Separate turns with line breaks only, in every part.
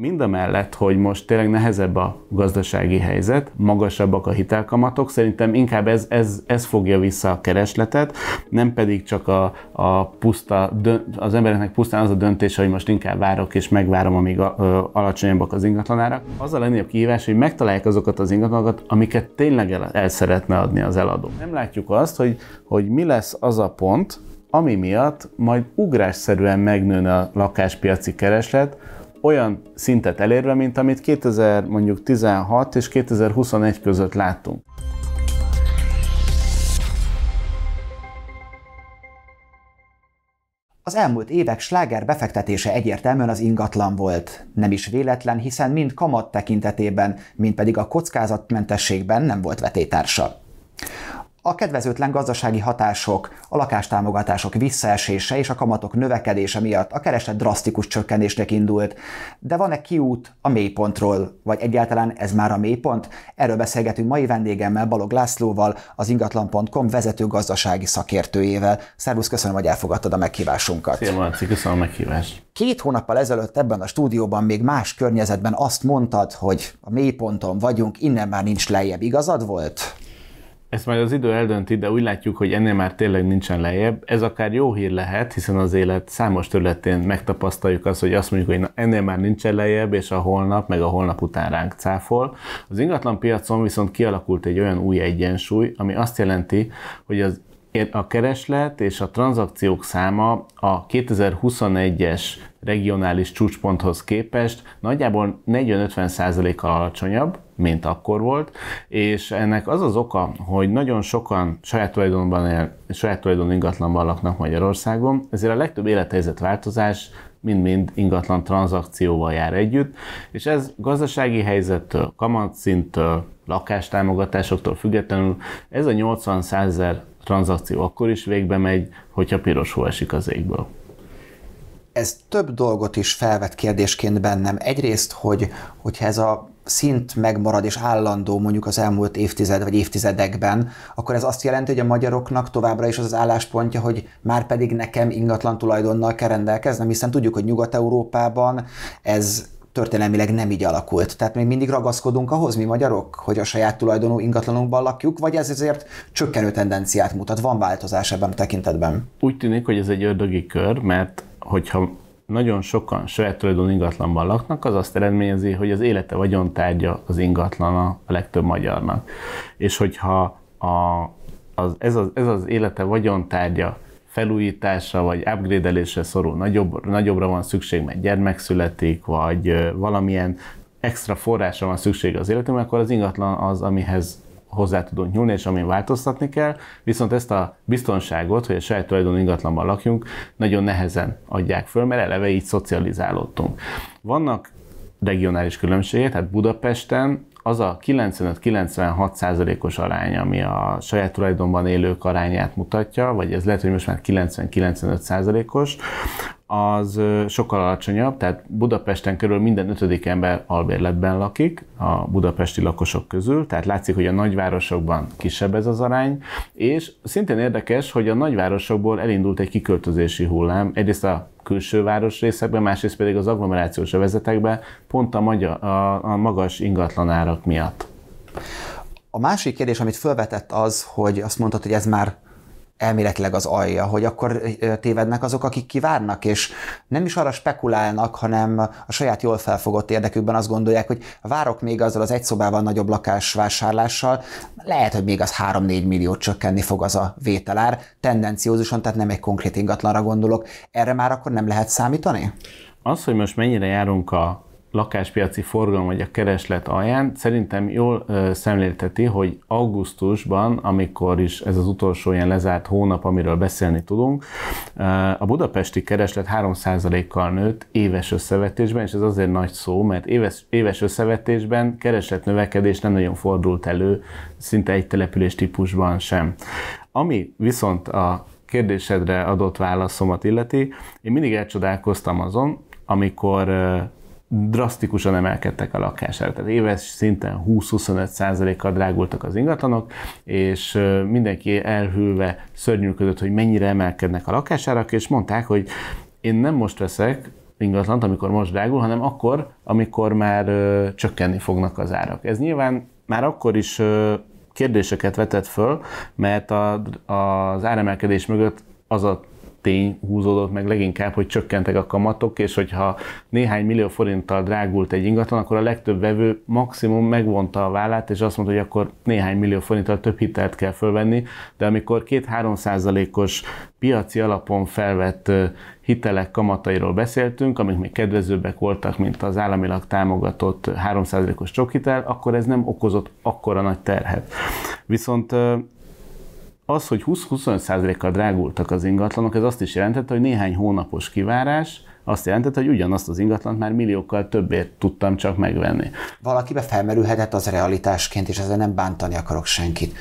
Mind a mellett, hogy most tényleg nehezebb a gazdasági helyzet, magasabbak a hitelkamatok, szerintem inkább ez, ez, ez fogja vissza a keresletet, nem pedig csak a, a puszta, az embereknek pusztán az a döntése, hogy most inkább várok és megvárom, amíg a, ö, alacsonyabbak az ingatlanárak. Az a legnagyobb kihívás, hogy megtalálják azokat az ingatlanokat, amiket tényleg el, el szeretne adni az eladó. Nem látjuk azt, hogy, hogy mi lesz az a pont, ami miatt majd ugrásszerűen megnőne a lakáspiaci kereslet, olyan szintet elérve, mint amit 2016 és 2021 között láttunk.
Az elmúlt évek sláger befektetése egyértelműen az ingatlan volt. Nem is véletlen, hiszen mind kamat tekintetében, mind pedig a kockázatmentességben nem volt vetétársa. A kedvezőtlen gazdasági hatások, a lakástámogatások visszaesése és a kamatok növekedése miatt a kereslet drasztikus csökkenésnek indult. De van-e kiút a mélypontról, vagy egyáltalán ez már a mélypont? Erről beszélgetünk mai vendégemmel, Balog Lászlóval, az ingatlan.com vezető gazdasági szakértőjével. Szervusz, köszönöm, hogy elfogadtad a meghívásunkat. Szia, Marci, köszönöm a meghívást. Két hónappal ezelőtt ebben a stúdióban még más környezetben azt mondtad, hogy a mélyponton vagyunk, innen már nincs lejjebb. Igazad volt?
Ezt majd az idő eldönti, de úgy látjuk, hogy ennél már tényleg nincsen lejjebb. Ez akár jó hír lehet, hiszen az élet számos területén megtapasztaljuk azt, hogy azt mondjuk, hogy na, ennél már nincsen lejjebb, és a holnap, meg a holnap után ránk cáfol. Az ingatlan piacon viszont kialakult egy olyan új egyensúly, ami azt jelenti, hogy az a kereslet és a tranzakciók száma a 2021-es regionális csúcsponthoz képest nagyjából 40-50%-kal alacsonyabb, mint akkor volt, és ennek az az oka, hogy nagyon sokan saját tulajdonban él, saját tulajdon ingatlanban laknak Magyarországon, ezért a legtöbb élethelyzet változás mind-mind ingatlan tranzakcióval jár együtt, és ez gazdasági helyzettől, kamatszinttől, lakástámogatásoktól függetlenül ez a 80 ezer tranzakció akkor is végbe megy, hogyha piros hó esik az égből.
Ez több dolgot is felvet kérdésként bennem. Egyrészt, hogy, hogyha ez a szint megmarad és állandó mondjuk az elmúlt évtized vagy évtizedekben, akkor ez azt jelenti, hogy a magyaroknak továbbra is az az álláspontja, hogy már pedig nekem ingatlan tulajdonnal kell rendelkeznem, hiszen tudjuk, hogy Nyugat-Európában ez történelmileg nem így alakult. Tehát még mindig ragaszkodunk ahhoz, mi magyarok, hogy a saját tulajdonú ingatlanunkban lakjuk, vagy ez azért csökkenő tendenciát mutat? Van változás ebben a tekintetben?
Úgy tűnik, hogy ez egy ördögi kör, mert hogyha nagyon sokan saját tulajdonú ingatlanban laknak, az azt eredményezi, hogy az élete vagyontárgya az ingatlan a legtöbb magyarnak. És hogyha a, az, ez, az, ez az élete vagyontárgya felújításra vagy upgrade-elésre szorul, nagyobb, nagyobbra van szükség, mert gyermek születik, vagy valamilyen extra forrásra van szükség az életünkben, akkor az ingatlan az, amihez hozzá tudunk nyúlni, és amin változtatni kell, viszont ezt a biztonságot, hogy a saját tulajdon ingatlanban lakjunk, nagyon nehezen adják föl, mert eleve így szocializálódtunk. Vannak regionális különbségek, tehát Budapesten az a 95-96%-os arány, ami a saját tulajdonban élők arányát mutatja, vagy ez lehet, hogy most már 90-95%-os, az sokkal alacsonyabb, tehát Budapesten körül minden ötödik ember albérletben lakik a budapesti lakosok közül, tehát látszik, hogy a nagyvárosokban kisebb ez az arány, és szintén érdekes, hogy a nagyvárosokból elindult egy kiköltözési hullám, egyrészt a külső városrészekben, másrészt pedig az agglomerációs övezetekben,
pont a, magyar, a, a magas ingatlanárak miatt. A másik kérdés, amit felvetett az, hogy azt mondtad, hogy ez már elméletileg az alja, hogy akkor tévednek azok, akik kivárnak, és nem is arra spekulálnak, hanem a saját jól felfogott érdekükben azt gondolják, hogy várok még azzal az egy szobával nagyobb lakás vásárlással, lehet, hogy még az 3-4 millió csökkenni fog az a vételár, tendenciózusan, tehát nem egy konkrét ingatlanra gondolok. Erre már akkor nem lehet számítani?
Az, hogy most mennyire járunk a lakáspiaci forgalom vagy a kereslet alján szerintem jól szemlélteti, hogy augusztusban, amikor is ez az utolsó ilyen lezárt hónap, amiről beszélni tudunk, a budapesti kereslet 3%-kal nőtt éves összevetésben, és ez azért nagy szó, mert éves, éves összevetésben kereslet növekedés nem nagyon fordult elő, szinte egy település típusban sem. Ami viszont a kérdésedre adott válaszomat illeti, én mindig elcsodálkoztam azon, amikor drasztikusan emelkedtek a lakására. Tehát éves szinten 20-25%-kal drágultak az ingatlanok, és mindenki elhűlve szörnyűködött, hogy mennyire emelkednek a lakásárak, és mondták, hogy én nem most veszek, ingatlant, amikor most drágul, hanem akkor, amikor már ö, csökkenni fognak az árak. Ez nyilván már akkor is ö, kérdéseket vetett föl, mert a, az áremelkedés mögött az a tény húzódott meg leginkább, hogy csökkentek a kamatok, és hogyha néhány millió forinttal drágult egy ingatlan, akkor a legtöbb vevő maximum megvonta a vállát, és azt mondta, hogy akkor néhány millió forinttal több hitelt kell fölvenni, de amikor két 3 százalékos piaci alapon felvett hitelek kamatairól beszéltünk, amik még kedvezőbbek voltak, mint az államilag támogatott 3%-os csokhitel, akkor ez nem okozott akkora nagy terhet. Viszont az, hogy 20-25%-kal drágultak az ingatlanok, ez azt is jelentette, hogy néhány hónapos kivárás azt jelentette, hogy ugyanazt az ingatlant már milliókkal többért tudtam csak megvenni.
Valakibe felmerülhetett az realitásként, és ezzel nem bántani akarok senkit,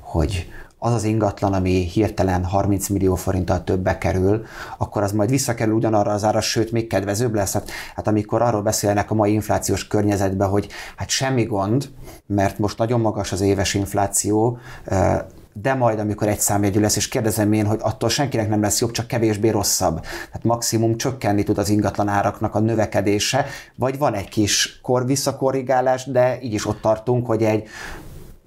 hogy az az ingatlan, ami hirtelen 30 millió forinttal többbe kerül, akkor az majd visszakerül ugyanarra az ára, sőt, még kedvezőbb lesz. Hát, hát amikor arról beszélnek a mai inflációs környezetben, hogy hát semmi gond, mert most nagyon magas az éves infláció, eh, de majd amikor egy számjegyű lesz, és kérdezem én, hogy attól senkinek nem lesz jobb, csak kevésbé rosszabb. Tehát maximum csökkenni tud az ingatlan áraknak a növekedése, vagy van egy kis kor visszakorrigálás, de így is ott tartunk, hogy egy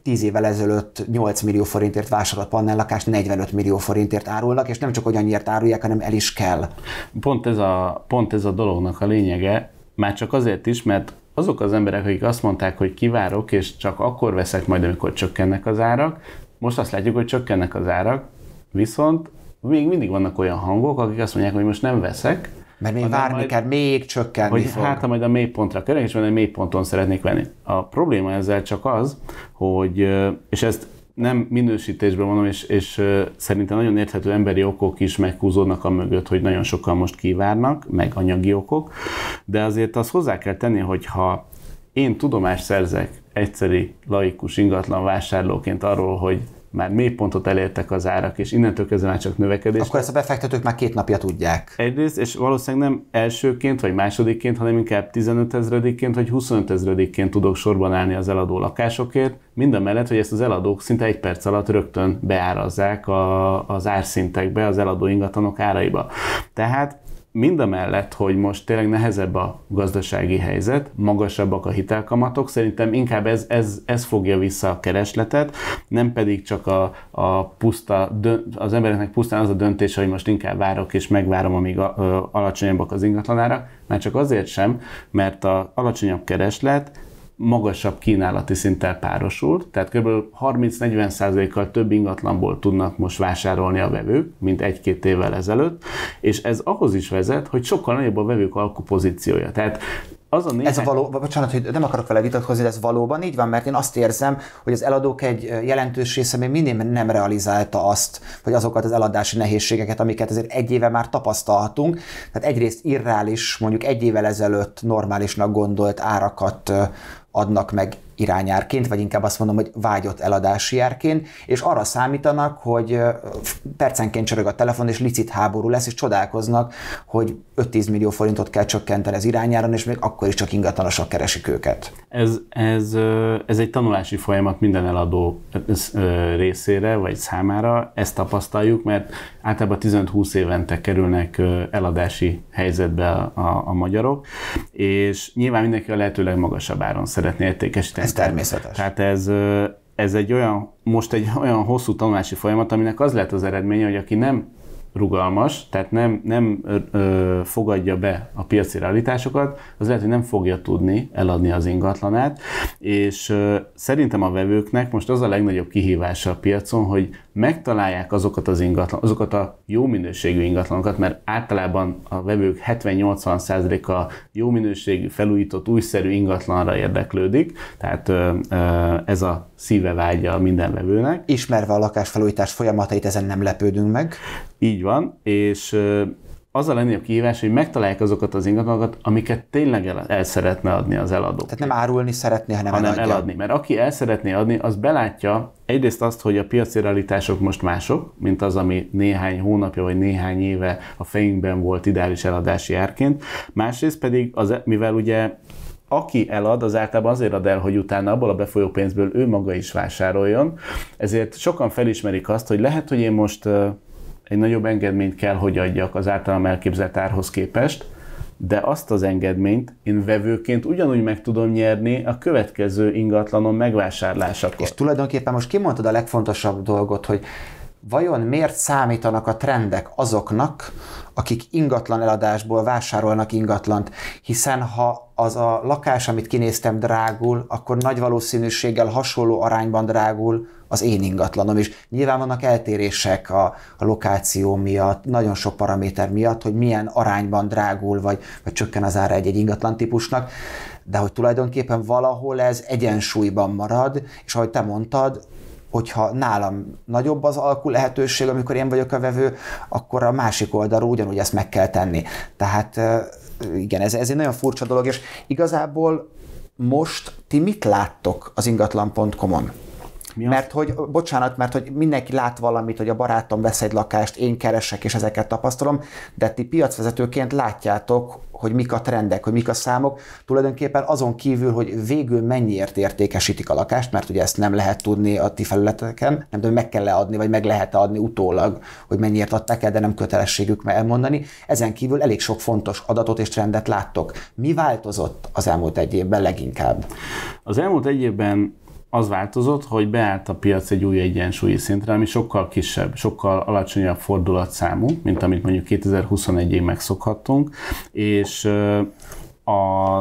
10 évvel ezelőtt 8 millió forintért vásárolt pannellakást 45 millió forintért árulnak, és nem csak hogy annyiért árulják, hanem el is kell. Pont ez a, pont ez a dolognak a lényege, már csak azért is,
mert azok az emberek, akik azt mondták, hogy kivárok, és csak akkor veszek majd, amikor csökkennek az árak, most azt látjuk, hogy csökkennek az árak, viszont még mindig vannak olyan hangok, akik azt mondják, hogy most nem veszek, mert még várni majd, kell, még csökkenni hogy fog. Hát, ha majd a mélypontra kerül, és majd a mélyponton szeretnék venni. A probléma ezzel csak az, hogy, és ezt nem minősítésben mondom, és, és szerintem nagyon érthető emberi okok is meghúzódnak a mögött, hogy nagyon sokan most kivárnak, meg anyagi okok, de azért azt hozzá kell tenni, hogy ha én tudomást szerzek egyszeri laikus ingatlan vásárlóként arról, hogy már mélypontot elértek az árak, és innentől kezdve már csak növekedés. Akkor
ezt a befektetők már két napja tudják.
Egyrészt, és valószínűleg nem elsőként vagy másodikként, hanem inkább 15 ezredikként vagy 25 ezredikként tudok sorban állni az eladó lakásokért, mind a mellett, hogy ezt az eladók szinte egy perc alatt rögtön beárazzák a, az árszintekbe, az eladó ingatlanok áraiba. Tehát mind a mellett, hogy most tényleg nehezebb a gazdasági helyzet, magasabbak a hitelkamatok, szerintem inkább ez, ez, ez fogja vissza a keresletet, nem pedig csak a, a puszta, az embereknek pusztán az a döntése, hogy most inkább várok és megvárom, amíg alacsonyabbak az ingatlanárak, már csak azért sem, mert a alacsonyabb kereslet magasabb kínálati szinttel párosul, tehát kb. 30-40%-kal több ingatlanból tudnak most vásárolni a vevők, mint egy-két évvel ezelőtt, és ez ahhoz is
vezet, hogy sokkal nagyobb a vevők alkupozíciója. Tehát az a néhány... Ez a való, bocsánat, hogy nem akarok vele vitatkozni, de ez valóban így van, mert én azt érzem, hogy az eladók egy jelentős része még mindig nem realizálta azt, hogy azokat az eladási nehézségeket, amiket azért egy éve már tapasztalhatunk. Tehát egyrészt irreális, mondjuk egy évvel ezelőtt normálisnak gondolt árakat adnak meg irányárként, vagy inkább azt mondom, hogy vágyott eladási járként, és arra számítanak, hogy percenként csörög a telefon, és licit háború lesz, és csodálkoznak, hogy 5-10 millió forintot kell csökkenteni az irányáron, és még akkor is csak ingatlanosak keresik őket.
Ez, ez, ez egy tanulási folyamat minden eladó részére, vagy számára, ezt tapasztaljuk, mert általában 15-20 évente kerülnek eladási helyzetbe a, a, a magyarok, és nyilván mindenki a lehető legmagasabb áron szeretné értékesíteni ez természetes. Tehát ez, ez egy olyan, most egy olyan hosszú tanulási folyamat, aminek az lett az eredménye, hogy aki nem rugalmas, tehát nem, nem ö, fogadja be a piaci realitásokat, az lehet, hogy nem fogja tudni eladni az ingatlanát, és ö, szerintem a vevőknek most az a legnagyobb kihívása a piacon, hogy megtalálják azokat az ingatlan, azokat a jó minőségű ingatlanokat, mert általában a vevők 70-80%-a jó minőségű, felújított, újszerű ingatlanra érdeklődik, tehát ez a szíve vágya minden vevőnek. Ismerve a lakásfelújítás folyamatait, ezen nem lepődünk meg. Így van, és az a legnagyobb kihívás, hogy megtalálják azokat az ingatlanokat, amiket tényleg el, el szeretne adni az eladó. Tehát
nem árulni szeretné, hanem,
hanem eladja. eladni. Mert aki el szeretné adni, az belátja egyrészt azt, hogy a piaci realitások most mások, mint az, ami néhány hónapja vagy néhány éve a fejünkben volt ideális eladási árként. Másrészt pedig, az, mivel ugye aki elad, az általában azért ad el, hogy utána abból a befolyó pénzből ő maga is vásároljon. Ezért sokan felismerik azt, hogy lehet, hogy én most egy nagyobb engedményt kell, hogy adjak az általam elképzelt árhoz képest, de azt az engedményt én vevőként ugyanúgy
meg tudom nyerni a következő ingatlanom megvásárlásakor. És tulajdonképpen most kimondtad a legfontosabb dolgot, hogy Vajon miért számítanak a trendek azoknak, akik ingatlan eladásból vásárolnak ingatlant? Hiszen ha az a lakás, amit kinéztem, drágul, akkor nagy valószínűséggel hasonló arányban drágul az én ingatlanom is. Nyilván vannak eltérések a, a lokáció miatt, nagyon sok paraméter miatt, hogy milyen arányban drágul, vagy, vagy csökken az ára egy-egy ingatlan típusnak, de hogy tulajdonképpen valahol ez egyensúlyban marad, és ahogy te mondtad, hogyha nálam nagyobb az alkú lehetőség, amikor én vagyok a vevő, akkor a másik oldalról ugyanúgy ezt meg kell tenni. Tehát igen, ez, ez egy nagyon furcsa dolog, és igazából most ti mit láttok az ingatlan.com-on? Mi mert hogy, bocsánat, mert hogy mindenki lát valamit, hogy a barátom vesz egy lakást, én keresek, és ezeket tapasztalom, de ti piacvezetőként látjátok, hogy mik a trendek, hogy mik a számok, tulajdonképpen azon kívül, hogy végül mennyiért értékesítik a lakást, mert ugye ezt nem lehet tudni a ti felületeken, nem tudom, meg kell adni, vagy meg lehet adni utólag, hogy mennyiért adták el, de nem kötelességük elmondani. Ezen kívül elég sok fontos adatot és trendet láttok. Mi változott az elmúlt egy évben leginkább? Az elmúlt egy évben az változott, hogy beállt a piac egy
új egyensúlyi szintre, ami sokkal kisebb, sokkal alacsonyabb fordulatszámú, mint amit mondjuk 2021-ig megszokhattunk, és a,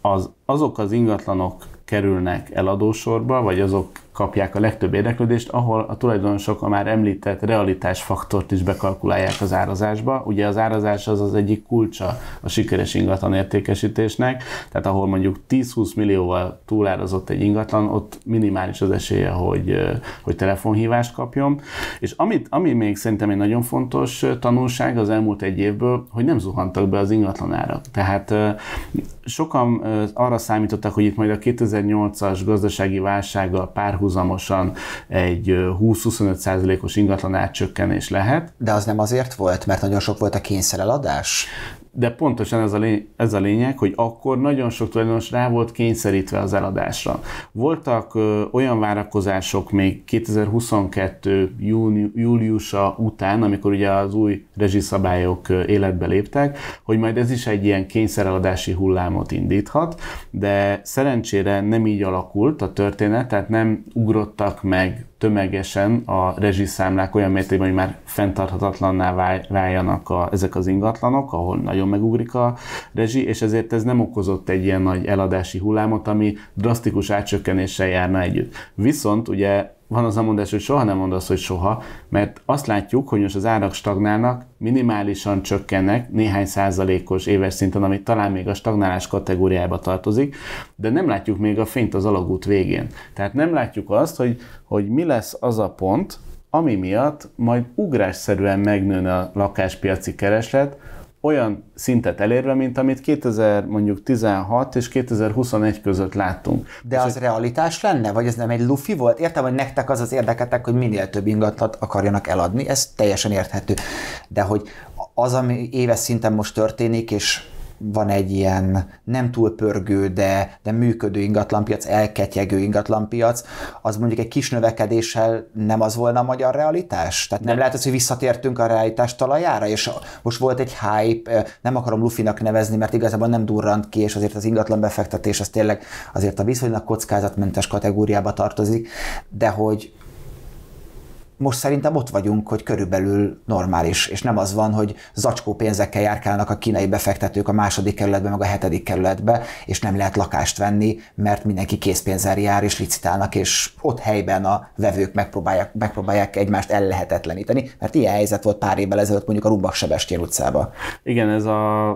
az, azok az ingatlanok kerülnek eladósorba, vagy azok kapják a legtöbb érdeklődést, ahol a tulajdonosok a már említett realitásfaktort is bekalkulálják az árazásba. Ugye az árazás az az egyik kulcsa a sikeres ingatlan értékesítésnek, tehát ahol mondjuk 10-20 millióval túlárazott egy ingatlan, ott minimális az esélye, hogy, hogy telefonhívást kapjon. És amit, ami még szerintem egy nagyon fontos tanulság az elmúlt egy évből, hogy nem zuhantak be az ingatlan árak, Tehát sokan arra számítottak, hogy itt majd a 2008-as gazdasági válsággal párhuzamosan párhuzamosan egy 20-25%-os ingatlan átcsökkenés lehet. De az nem azért volt, mert nagyon sok volt a kényszereladás? de pontosan ez a, lény, ez a lényeg, hogy akkor nagyon sok tulajdonos rá volt kényszerítve az eladásra. Voltak ö, olyan várakozások még 2022. Júni, júliusa után, amikor ugye az új rezsiszabályok életbe léptek, hogy majd ez is egy ilyen kényszereladási hullámot indíthat, de szerencsére nem így alakult a történet, tehát nem ugrottak meg tömegesen a rezsiszámlák olyan mértékben, hogy már fenntarthatatlanná váljanak a, ezek az ingatlanok, ahol nagyon megugrik a rezsi, és ezért ez nem okozott egy ilyen nagy eladási hullámot, ami drasztikus átcsökkenéssel járna együtt. Viszont ugye van az a mondás, hogy soha nem mondasz, hogy soha, mert azt látjuk, hogy most az árak stagnálnak, minimálisan csökkennek, néhány százalékos éves szinten, ami talán még a stagnálás kategóriába tartozik, de nem látjuk még a fényt az alagút végén. Tehát nem látjuk azt, hogy, hogy mi lesz az a pont, ami miatt majd ugrásszerűen megnőne a lakáspiaci kereslet, olyan szintet elérve, mint amit 2000 mondjuk 16 és
2021 között láttunk. De és az egy... realitás lenne? Vagy ez nem egy lufi volt? Értem, hogy nektek az az érdeketek, hogy minél több ingatlat akarjanak eladni, ez teljesen érthető. De hogy az, ami éves szinten most történik, és van egy ilyen nem túl pörgő, de, de működő ingatlanpiac, elketyegő ingatlanpiac, az mondjuk egy kis növekedéssel nem az volna a magyar realitás? Tehát nem, nem lehet az, hogy visszatértünk a realitás talajára, és most volt egy hype, nem akarom lufinak nevezni, mert igazából nem durrant ki, és azért az ingatlan befektetés az tényleg azért a viszonylag kockázatmentes kategóriába tartozik, de hogy, most szerintem ott vagyunk, hogy körülbelül normális, és nem az van, hogy zacskó pénzekkel járkálnak a kínai befektetők a második kerületbe, meg a hetedik kerületbe, és nem lehet lakást venni, mert mindenki készpénzzel jár, és licitálnak, és ott helyben a vevők megpróbálják, megpróbálják egymást ellehetetleníteni, mert ilyen helyzet volt pár évvel ezelőtt mondjuk a Rumbak Sebestyén utcában.
Igen, ez a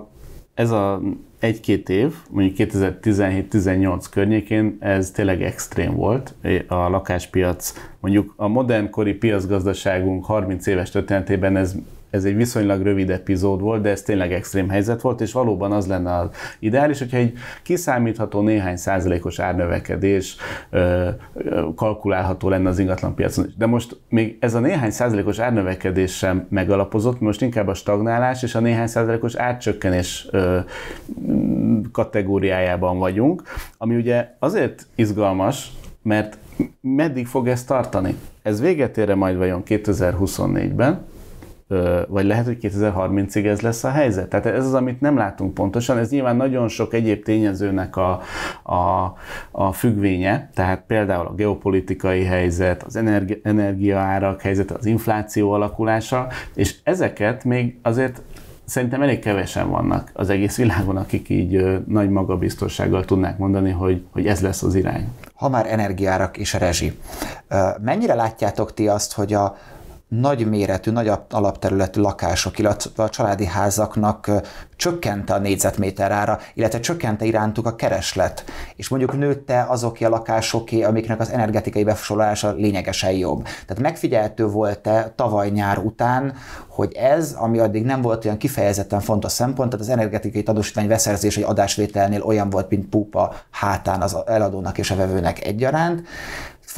ez a egy-két év, mondjuk 2017-18 környékén ez tényleg extrém volt a lakáspiac. Mondjuk a modernkori piacgazdaságunk 30 éves történetében ez ez egy viszonylag rövid epizód volt, de ez tényleg extrém helyzet volt, és valóban az lenne az ideális, hogyha egy kiszámítható néhány százalékos árnövekedés ö, ö, kalkulálható lenne az ingatlan piacon. De most még ez a néhány százalékos árnövekedés sem megalapozott, most inkább a stagnálás és a néhány százalékos árcsökkenés ö, kategóriájában vagyunk, ami ugye azért izgalmas, mert meddig fog ez tartani? Ez véget ér majd vajon 2024-ben? vagy lehet, hogy 2030-ig ez lesz a helyzet. Tehát ez az, amit nem látunk pontosan, ez nyilván nagyon sok egyéb tényezőnek a, a, a függvénye, tehát például a geopolitikai helyzet, az energi, energiaárak helyzet, az infláció alakulása, és ezeket még azért szerintem elég kevesen vannak az egész világon, akik így nagy magabiztossággal tudnák
mondani, hogy, hogy ez lesz az irány. Ha már energiárak és a rezsi, mennyire látjátok ti azt, hogy a, nagy méretű, nagy alapterületű lakások, illetve a családi házaknak csökkente a négyzetméter ára, illetve csökkente irántuk a kereslet, és mondjuk nőtte azoké a lakásoké, amiknek az energetikai beforolása lényegesen jobb. Tehát megfigyeltő volt-e tavaly nyár után, hogy ez, ami addig nem volt olyan kifejezetten fontos szempont, tehát az energetikai tanúsítvány veszerzés egy adásvételnél olyan volt, mint púpa hátán az eladónak és a vevőnek egyaránt,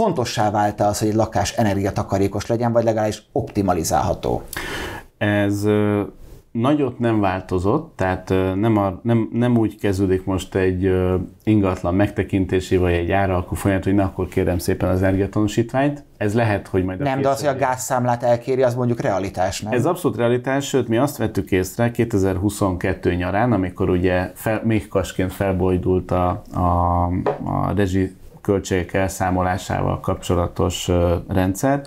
fontossá vált az, hogy egy lakás energiatakarékos legyen, vagy legalábbis optimalizálható? Ez
nagyot nem változott, tehát nem, a, nem, nem úgy kezdődik most egy ingatlan megtekintési vagy egy áralkú folyamat, hogy na akkor kérem szépen az energiatanúsítványt. Ez lehet, hogy majd a Nem, de az, hogy
a gázszámlát elkéri, az mondjuk realitás, nem? Ez
abszolút realitás, sőt mi azt vettük észre 2022 nyarán, amikor ugye fel, még kasként felbojdult a, a, a rezsi költségek elszámolásával kapcsolatos rendszer,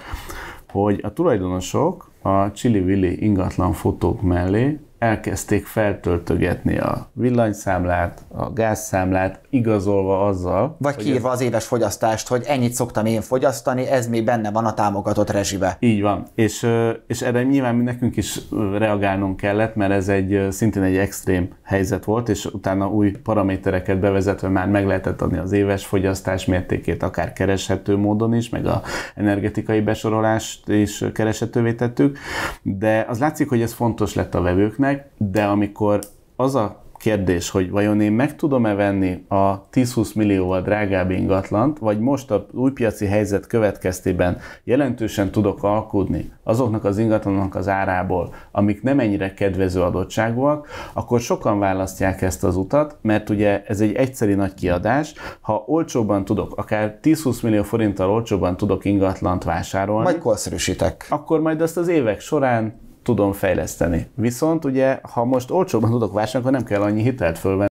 hogy a tulajdonosok a Chili Willi ingatlan fotók mellé elkezdték feltöltögetni a villanyszámlát, a gázszámlát, igazolva azzal. Vagy kiírva
az éves fogyasztást, hogy ennyit szoktam én fogyasztani, ez még benne van a támogatott rezsibe.
Így van. És, és erre nyilván mi nekünk is reagálnunk kellett, mert ez egy szintén egy extrém helyzet volt, és utána új paramétereket bevezetve már meg lehetett adni az éves fogyasztás mértékét, akár kereshető módon is, meg a energetikai besorolást is kereshetővé tettük. De az látszik, hogy ez fontos lett a vevőknek, meg, de amikor az a kérdés, hogy vajon én meg tudom-e venni a 10-20 millióval drágább ingatlant, vagy most a új piaci helyzet következtében jelentősen tudok alkudni azoknak az ingatlanoknak az árából, amik nem ennyire kedvező adottságúak, akkor sokan választják ezt az utat, mert ugye ez egy egyszeri nagy kiadás, ha olcsóban tudok, akár 10-20 millió forinttal olcsóban tudok ingatlant vásárolni, majd korszerűsítek. Akkor majd azt az évek során tudom fejleszteni. Viszont ugye, ha most olcsóban tudok vásárolni, akkor nem kell annyi hitelt fölvenni,